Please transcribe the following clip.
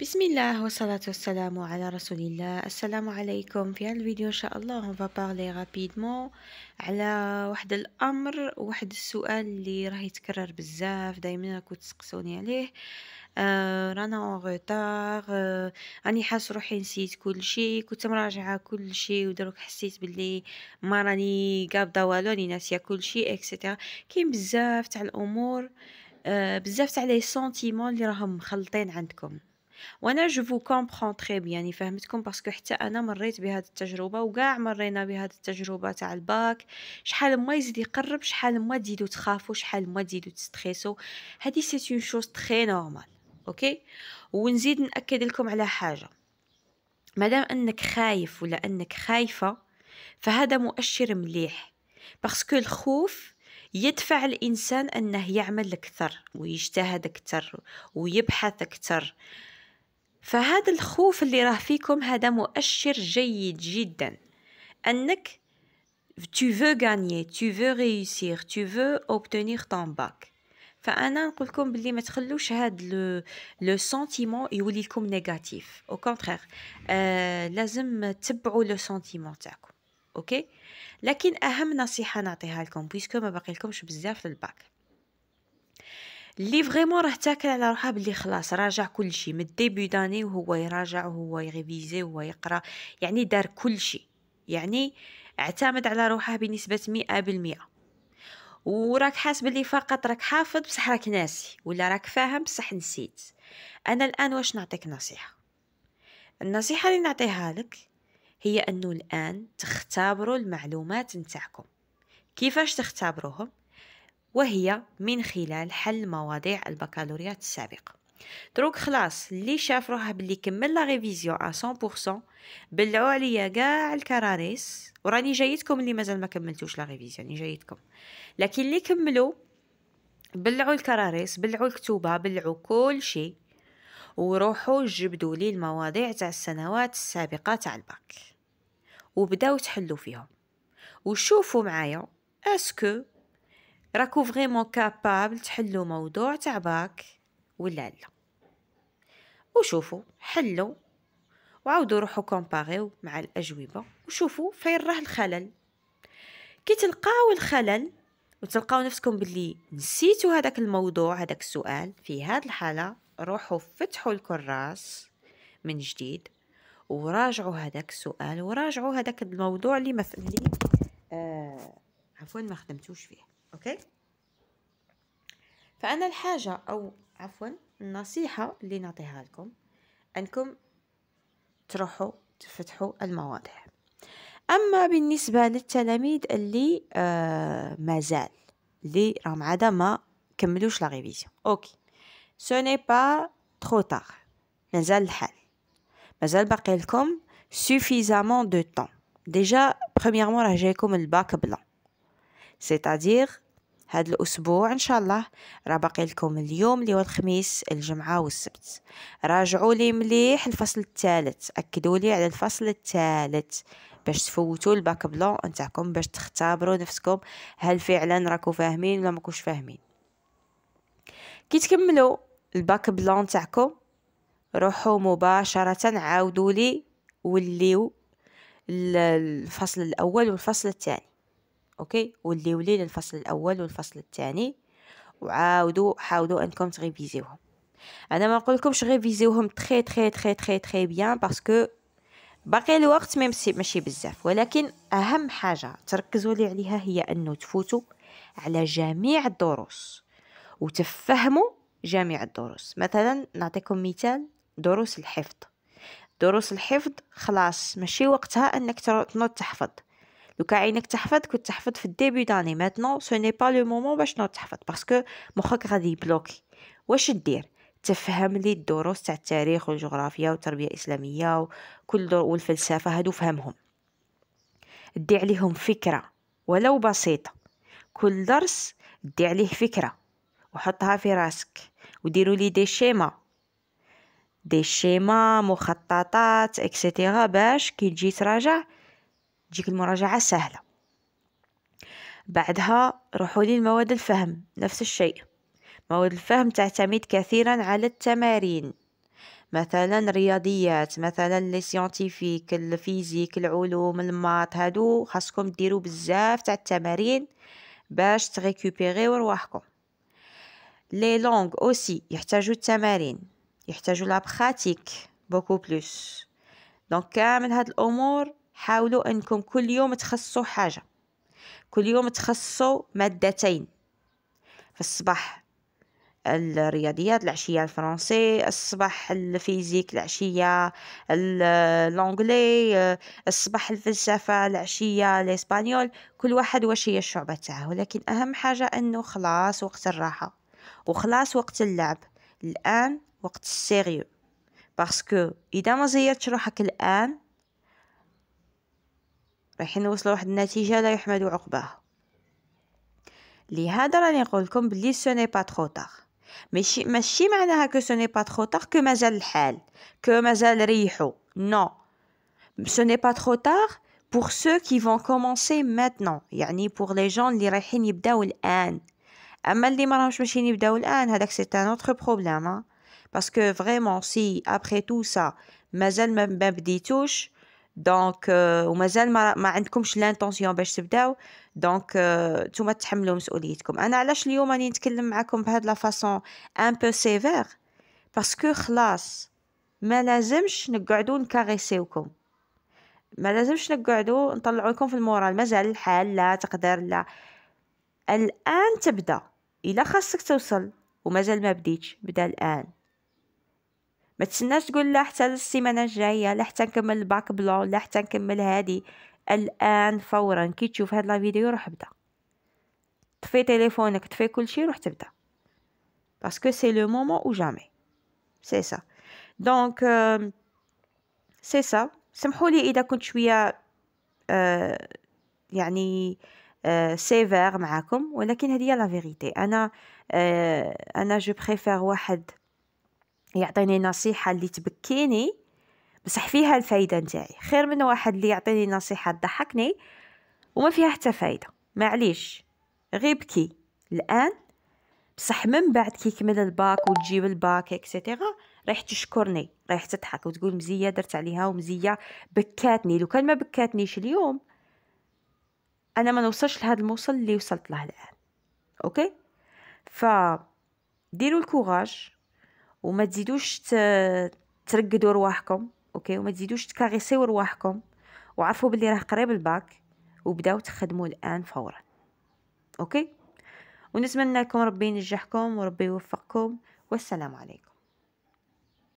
بسم الله السلام على رسول الله عليكم في هذا الفيديو ان شاء الله on va parler على واحد الامر واحد السؤال اللي راه يتكرر بزاف دائما راكو تسقسوني عليه آه، رانا اون روتار راني حاس روحي نسيت كل شيء كنت مراجعه كل شيء ودروك حسيت باللي ما راني قابضه والو راني ناسيه كل شيء اكسيتيرا كاين بزاف تاع الامور آه، بزاف تاع لي سونتيمون اللي راهم مخلطين عندكم وانا جو فو كومبرون تري بيان فهمتكم باسكو حتى انا مريت بهذه التجربه وكاع مرينا بهذه التجربه تاع الباك شحال ما يزيد يقرب شحال ما تزيدو تخافوا شحال ما تزيدو تستريسو هذه سي اون شوز تري نورمال اوكي ونزيد ناكد لكم على حاجه مادام انك خايف ولا انك خايفه فهذا مؤشر مليح باسكو الخوف يدفع الإنسان أنه يعمل أكثر ويجتهد أكثر ويبحث أكثر فهذا الخوف اللي راه فيكم هذا مؤشر جيد جدا أنك tu veux gagner tu veux réussir tu veux obtenir ton bac فانا نقول لكم بلي ما تخلوش هذا لو لو سنتيمون يولي لكم نيجاتيف او كونترير آه لازم تبعوا لو سنتيمون تاعكم اوكي لكن اهم نصيحه نعطيها لكم بيسكو ما باقي لكمش بزاف للباك اللي فريمون راه تاكل على روحها بلي خلاص راجع كل شيء من الديبي داني وهو يراجع وهو يغيفيزي وهو يقرا يعني دار كل شيء يعني اعتمد على روحه بنسبة مئة بالمئة وراك حاس بلي فقط راك حافظ بصح راك ناسي ولا راك فاهم بصح نسيت انا الان واش نعطيك نصيحه النصيحه اللي نعطيها لك هي انه الان تختبروا المعلومات نتاعكم كيفاش تختبروهم وهي من خلال حل مواضيع البكالوريا السابقة دروك خلاص اللي شاف روحه باللي كمل لا ريفيزيون 100% بلعوا عليا كاع الكراريس وراني جايتكم اللي مازال ما كملتوش لا ريفيزيون راني يعني جايتكم لكن اللي كملوا بلعوا الكراريس بلعوا الكتوبه بلعوا كل شيء وروحوا جبدوا لي المواضيع تاع السنوات السابقه تاع الباك وبداو تحلوا فيهم وشوفوا معايا اسكو راكو فريمون كابابل تحلو موضوع تاع باك ولا لا وشوفوا حلو وعاودوا روحو كومباريو مع الاجوبه وشوفوا فين راه الخلل كي تلقاو الخلل وتلقاو نفسكم باللي نسيتوا هذاك الموضوع هذاك السؤال في هذه الحاله روحوا فتحوا الكراس من جديد وراجعوا هذاك السؤال وراجعوا هذاك الموضوع اللي مثلي آه عفوا ما خدمتوش فيه اوكي فانا الحاجه او عفوا النصيحه اللي نعطيها لكم انكم تروحوا تفتحوا المواضيع اما بالنسبه للتلاميذ اللي آه مازال اللي راهم عاده ما كملوش لا ريفيزيون اوكي سو ني با ترو تار مازال الحال مازال باقي لكم سوفيزامون دو طون ديجا بريميرمون راه جايكم الباك بلون سيتادير هذا الأسبوع إن شاء الله راه باقي لكم اليوم اللي هو الخميس الجمعة والسبت راجعوا لي مليح الفصل الثالث أكدوا لي على الفصل الثالث باش تفوتوا الباك بلون نتاعكم باش تختبروا نفسكم هل فعلا راكو فاهمين ولا ماكوش فاهمين كي تكملوا الباك بلون تاعكم روحوا مباشرة عاودوا لي وليو الفصل الأول والفصل الثاني اوكي واللي ولي للفصل الاول والفصل الثاني وعاودوا حاولوا انكم تريفيزيوهم انا ما نقولكمش ريفيزيوهم تري تري تري تري تري بيان باسكو باقي الوقت ميم ماشي بزاف ولكن اهم حاجه تركزوا لي عليها هي انه تفوتوا على جميع الدروس وتفهموا جميع الدروس مثلا نعطيكم مثال دروس الحفظ دروس الحفظ خلاص ماشي وقتها انك تنوض تحفظ دوكا عينك تحفظ كنت تحفظ في الديبي داني ماتنو سو ني با لو مومون باش نو تحفظ باسكو مخك غادي يبلوكي واش دير تفهم لي الدروس تاع التاريخ والجغرافيا والتربيه الاسلاميه وكل دور والفلسفه هادو فهمهم دي عليهم فكره ولو بسيطه كل درس دي عليه فكره وحطها في راسك وديروا لي دي شيما دي شيما مخططات اكسيتيرا باش كي تجي تراجع تجيك المراجعة سهلة بعدها روحوا لمواد الفهم نفس الشيء مواد الفهم تعتمد كثيرا على التمارين مثلا رياضيات مثلا لي الفيزيك العلوم الماط هادو خاصكم ديروا بزاف تاع التمارين باش تريكوبيريو رواحكم لي لونغ اوسي يحتاجوا التمارين يحتاجوا لا بوكو بلوس دونك كامل هاد الامور حاولوا أنكم كل يوم تخصصوا حاجة كل يوم تخصصوا مادتين في الصباح الرياضيات العشية الفرنسي الصباح الفيزيك العشية الانجلي الصباح الفلسفة العشية الاسبانيول كل واحد واش هي الشعبة تاعه ولكن أهم حاجة أنه خلاص وقت الراحة وخلاص وقت اللعب الآن وقت السيريو باسكو إذا ما زيرتش روحك الآن رايحين نوصلوا واحد النتيجه لا يحمد عقباها لهذا راني نقول لكم بلي سوني با ترو تار ماشي ماشي معناها كو سوني با ترو تار كو مازال الحال كو مازال ريحو نو سوني با ترو تار pour ceux qui vont commencer maintenant يعني pour لي gens اللي رايحين يبداو الان اما اللي ما راهمش ماشيين يبداو الان هذاك سي ان اوتر بروبليم باسكو فريمون سي ابري تو سا مازال ما بديتوش دونك euh, ومازال ما, ما عندكمش لانتونسيون باش تبداو دونك euh, نتوما تحملوا مسؤوليتكم انا علاش اليوم راني نتكلم معكم بهاد لا فاصون ان بو سيفير باسكو خلاص ما لازمش نقعدو نكاريسيوكم ما لازمش نقعدو نطلعو لكم في المورال مازال الحال لا تقدر لا الان تبدا الا خاصك توصل ومازال ما بديتش بدا الان ما تسناش تقول لا حتى السيمانه الجايه لا حتى نكمل الباك بلون لا حتى نكمل هادي الان فورا كي تشوف هاد لا فيديو روح بدا طفي تليفونك طفي كلشي روح تبدا باسكو سي لو مومون او جامي سي سا دونك سي سا سمحوا لي اذا كنت شويه أه يعني أه سيفير معاكم ولكن هذه هي لا فيغيتي انا أه انا جو بريفير واحد يعطيني نصيحة اللي تبكيني بصح فيها الفايدة نتاعي خير من واحد اللي يعطيني نصيحة تضحكني وما فيها حتى فايدة معليش غير بكي الآن بصح من بعد كي يكمل الباك وتجيب الباك اكسيتيرا رايح تشكرني رايح تضحك وتقول مزية درت عليها ومزية بكاتني لو كان ما بكاتنيش اليوم انا ما نوصلش لهذا الموصل اللي وصلت له الان اوكي ف ديروا الكوراج وما تزيدوش ترقدوا رواحكم اوكي وما تزيدوش تكاغيسيو رواحكم وعرفوا باللي راه قريب الباك وبداو تخدموا الان فورا اوكي ونتمنى لكم ربي ينجحكم وربي يوفقكم والسلام عليكم